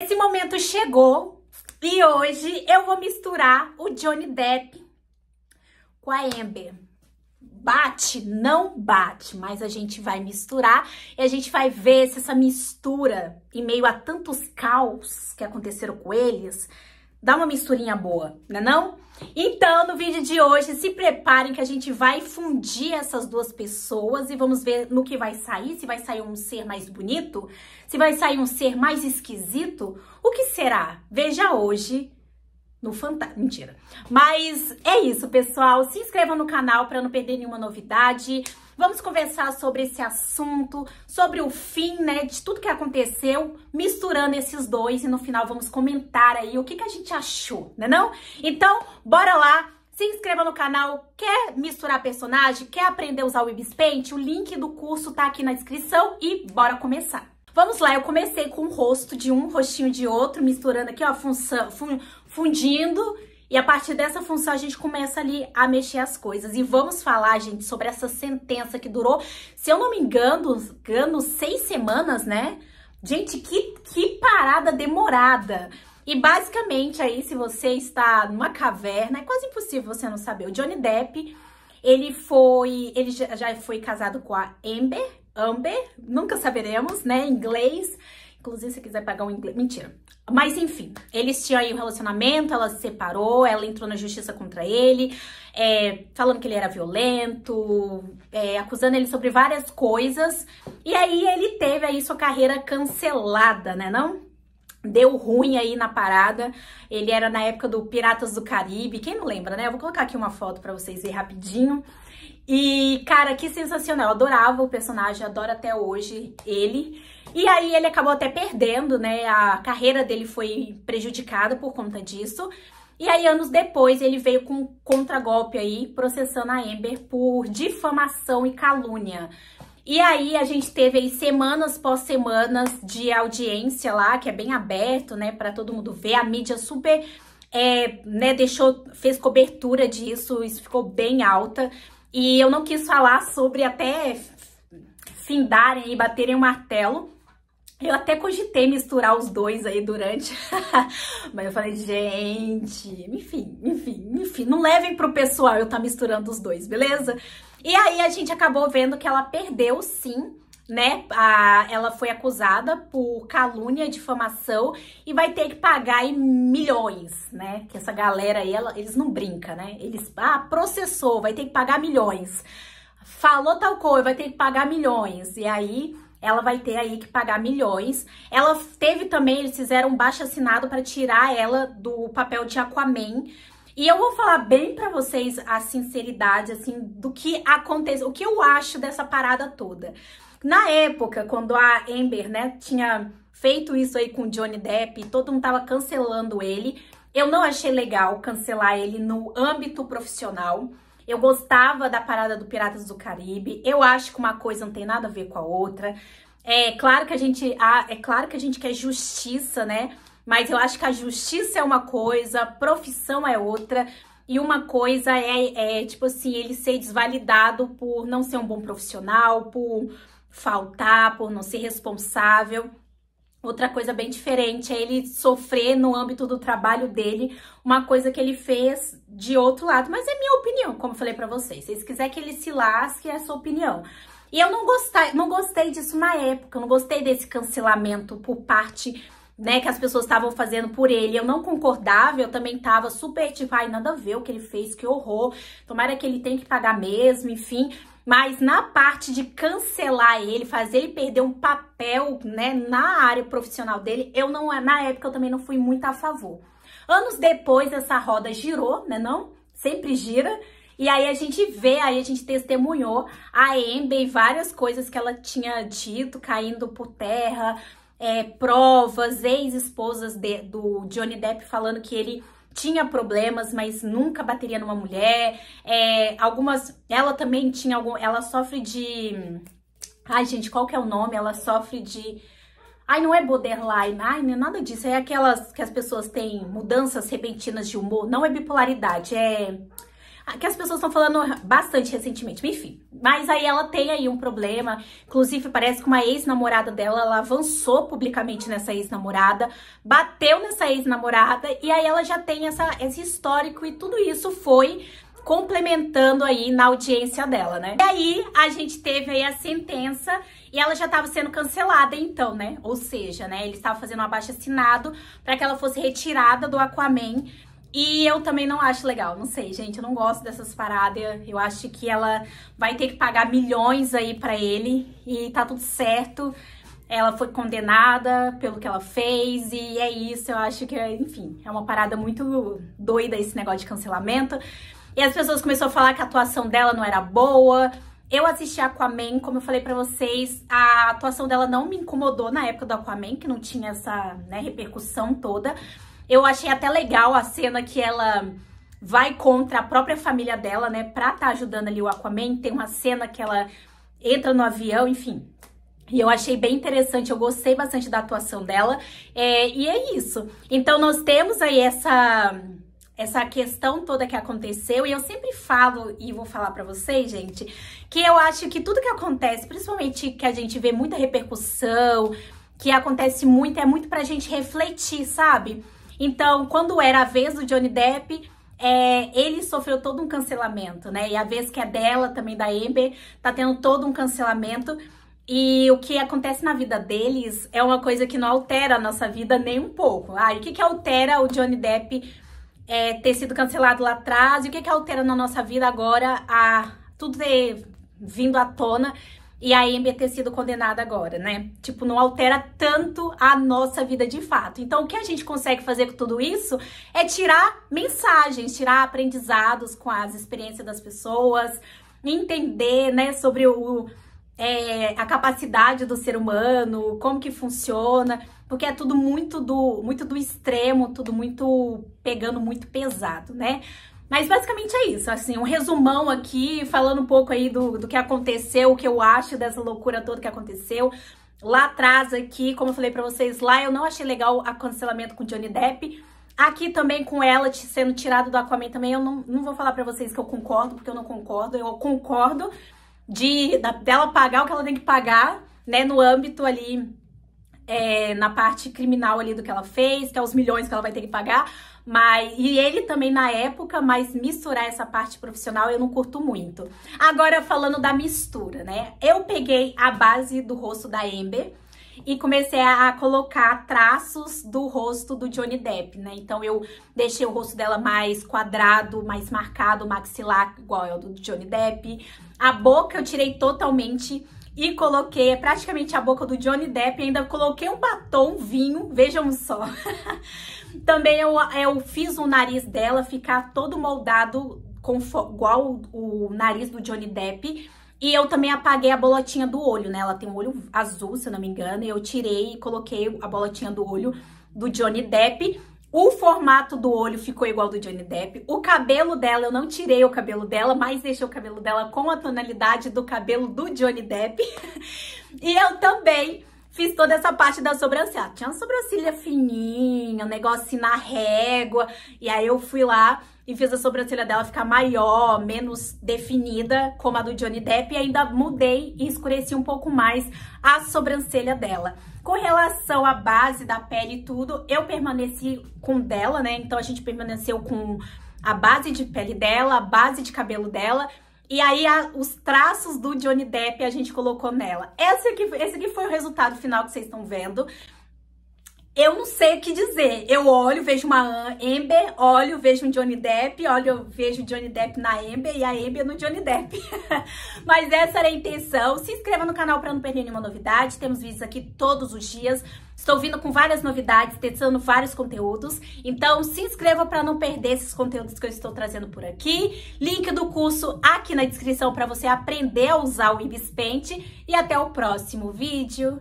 Esse momento chegou e hoje eu vou misturar o Johnny Depp com a Amber. Bate, não bate, mas a gente vai misturar e a gente vai ver se essa mistura, em meio a tantos caos que aconteceram com eles, Dá uma misturinha boa, né não? Então, no vídeo de hoje, se preparem que a gente vai fundir essas duas pessoas e vamos ver no que vai sair, se vai sair um ser mais bonito, se vai sair um ser mais esquisito, o que será? Veja hoje no fantasma, Mentira. Mas é isso, pessoal. Se inscrevam no canal para não perder nenhuma novidade. Vamos conversar sobre esse assunto, sobre o fim, né, de tudo que aconteceu, misturando esses dois e no final vamos comentar aí o que, que a gente achou, né não? Então, bora lá! Se inscreva no canal, quer misturar personagem, quer aprender a usar o Ibis Paint? O link do curso tá aqui na descrição e bora começar! Vamos lá, eu comecei com o rosto de um, rostinho de outro, misturando aqui, ó, fundindo e a partir dessa função a gente começa ali a mexer as coisas. E vamos falar, gente, sobre essa sentença que durou, se eu não me engano, engano seis semanas, né? Gente, que, que parada demorada! E basicamente aí, se você está numa caverna, é quase impossível você não saber. O Johnny Depp, ele foi, ele já foi casado com a Amber, Amber, nunca saberemos, né, em inglês. Inclusive, se quiser pagar um inglês. Mentira. Mas enfim, eles tinham aí um relacionamento, ela se separou, ela entrou na justiça contra ele, é, falando que ele era violento, é, acusando ele sobre várias coisas. E aí ele teve aí sua carreira cancelada, né não? Deu ruim aí na parada. Ele era na época do Piratas do Caribe. Quem não lembra, né? Eu vou colocar aqui uma foto para vocês verem rapidinho. E, cara, que sensacional. adorava o personagem, adoro até hoje ele. E aí ele acabou até perdendo, né? A carreira dele foi prejudicada por conta disso. E aí, anos depois, ele veio com um contragolpe aí, processando a Amber por difamação e calúnia. E aí, a gente teve aí semanas pós semanas de audiência lá, que é bem aberto, né, para todo mundo ver. A mídia super, é, né, deixou, fez cobertura disso, isso ficou bem alta. E eu não quis falar sobre até findarem e baterem o martelo. Eu até cogitei misturar os dois aí durante, mas eu falei, gente, enfim, enfim, enfim, não levem pro pessoal eu tá misturando os dois, beleza? E aí a gente acabou vendo que ela perdeu sim né? A, ela foi acusada por calúnia, difamação e vai ter que pagar aí milhões, né? Que essa galera aí, ela, eles não brinca, né? Eles, ah, processou, vai ter que pagar milhões. Falou tal coisa, vai ter que pagar milhões. E aí ela vai ter aí que pagar milhões. Ela teve também, eles fizeram um baixo assinado para tirar ela do papel de Aquaman. E eu vou falar bem para vocês a sinceridade assim do que aconteceu, o que eu acho dessa parada toda. Na época, quando a Amber, né, tinha feito isso aí com o Johnny Depp, todo mundo tava cancelando ele. Eu não achei legal cancelar ele no âmbito profissional. Eu gostava da parada do Piratas do Caribe. Eu acho que uma coisa não tem nada a ver com a outra. É claro que a gente, ah, é claro que a gente quer justiça, né? Mas eu acho que a justiça é uma coisa, profissão é outra. E uma coisa é, é, tipo assim, ele ser desvalidado por não ser um bom profissional, por faltar, por não ser responsável. Outra coisa bem diferente é ele sofrer no âmbito do trabalho dele uma coisa que ele fez de outro lado. Mas é minha opinião, como falei para vocês. Se vocês quiserem que ele se lasque, é a sua opinião. E eu não gostei, não gostei disso na época, eu não gostei desse cancelamento por parte, né, que as pessoas estavam fazendo por ele. Eu não concordava, eu também tava super tipo, ai, nada a ver o que ele fez, que horror. Tomara que ele tenha que pagar mesmo, enfim. Mas na parte de cancelar ele, fazer ele perder um papel, né, na área profissional dele, eu não, na época eu também não fui muito a favor. Anos depois essa roda girou, né, não? Sempre gira. E aí a gente vê, aí a gente testemunhou a Ember e várias coisas que ela tinha dito caindo por terra, é, provas, ex-esposas do Johnny Depp falando que ele tinha problemas, mas nunca bateria numa mulher. É, algumas. Ela também tinha algum. Ela sofre de. Ai, gente, qual que é o nome? Ela sofre de. Ai, não é borderline, ai, não é nada disso. É aquelas que as pessoas têm mudanças repentinas de humor. Não é bipolaridade, é que as pessoas estão falando bastante recentemente. Enfim, mas aí ela tem aí um problema. Inclusive, parece que uma ex-namorada dela, ela avançou publicamente nessa ex-namorada, bateu nessa ex-namorada, e aí ela já tem essa, esse histórico, e tudo isso foi complementando aí na audiência dela, né? E aí a gente teve aí a sentença e ela já estava sendo cancelada então, né? Ou seja, né, ele estava fazendo um abaixo assinado para que ela fosse retirada do Aquaman e eu também não acho legal, não sei, gente, eu não gosto dessas paradas. Eu acho que ela vai ter que pagar milhões aí para ele e tá tudo certo. Ela foi condenada pelo que ela fez e é isso. Eu acho que, é, enfim, é uma parada muito doida esse negócio de cancelamento. E as pessoas começaram a falar que a atuação dela não era boa. Eu assisti Aquaman, como eu falei para vocês, a atuação dela não me incomodou na época do Aquaman, que não tinha essa né, repercussão toda. Eu achei até legal a cena que ela vai contra a própria família dela, né, pra tá ajudando ali o Aquaman. Tem uma cena que ela entra no avião, enfim. E eu achei bem interessante, eu gostei bastante da atuação dela. É, e é isso. Então nós temos aí essa essa questão toda que aconteceu e eu sempre falo e vou falar para vocês, gente, que eu acho que tudo que acontece, principalmente que a gente vê muita repercussão, que acontece muito, é muito pra gente refletir, sabe? Então, quando era a vez do Johnny Depp, é, ele sofreu todo um cancelamento, né? E a vez que é dela, também da Amber, tá tendo todo um cancelamento. E o que acontece na vida deles é uma coisa que não altera a nossa vida nem um pouco. Ah, e o que, que altera o Johnny Depp é, ter sido cancelado lá atrás? E o que, que altera na nossa vida agora a tudo ter vindo à tona e a Amy é ter sido condenada agora, né? Tipo, não altera tanto a nossa vida de fato. Então, o que a gente consegue fazer com tudo isso é tirar mensagens, tirar aprendizados com as experiências das pessoas, entender, né, sobre o é, a capacidade do ser humano, como que funciona, porque é tudo muito do muito do extremo, tudo muito pegando muito pesado, né? Mas basicamente é isso, assim, um resumão aqui, falando um pouco aí do, do que aconteceu, o que eu acho dessa loucura toda que aconteceu. Lá atrás aqui, como eu falei pra vocês, lá eu não achei legal o cancelamento com Johnny Depp. Aqui também com ela sendo tirado do Aquaman também, eu não, não vou falar pra vocês que eu concordo, porque eu não concordo. Eu concordo de, da, dela pagar o que ela tem que pagar, né, no âmbito ali é, na parte criminal ali do que ela fez, que é os milhões que ela vai ter que pagar. Mas, e ele também na época, mas misturar essa parte profissional eu não curto muito. Agora, falando da mistura, né? Eu peguei a base do rosto da Amber e comecei a colocar traços do rosto do Johnny Depp, né? Então eu deixei o rosto dela mais quadrado, mais marcado, maxilar igual ao do Johnny Depp. A boca eu tirei totalmente e coloquei, é praticamente a boca do Johnny Depp, ainda coloquei um batom, vinho, vejam só. Também eu, eu fiz o nariz dela ficar todo moldado com, igual o, o nariz do Johnny Depp. E eu também apaguei a bolotinha do olho, né? Ela tem um olho azul, se eu não me engano, e eu tirei e coloquei a bolotinha do olho do Johnny Depp. O formato do olho ficou igual do Johnny Depp. O cabelo dela, eu não tirei o cabelo dela, mas deixei o cabelo dela com a tonalidade do cabelo do Johnny Depp. e eu também fiz toda essa parte da sobrancelha. Tinha uma sobrancelha fininha, um negócio assim na régua. E aí eu fui lá e fiz a sobrancelha dela ficar maior, menos definida, como a do Johnny Depp, e ainda mudei e escureci um pouco mais a sobrancelha dela. Com relação à base da pele e tudo, eu permaneci com dela, né? Então a gente permaneceu com a base de pele dela, a base de cabelo dela, e aí a, os traços do Johnny Depp a gente colocou nela. Esse aqui, esse aqui foi o resultado final que vocês estão vendo eu não sei o que dizer. Eu olho, vejo uma Amber, olho, vejo um Johnny Depp, olho, vejo o Johnny Depp na Amber e a Amber no Johnny Depp. Mas essa era a intenção. Se inscreva no canal para não perder nenhuma novidade. Temos vídeos aqui todos os dias. Estou vindo com várias novidades, testando vários conteúdos. Então, se inscreva para não perder esses conteúdos que eu estou trazendo por aqui. Link do curso aqui na descrição para você aprender a usar o Ibis Paint. E até o próximo vídeo.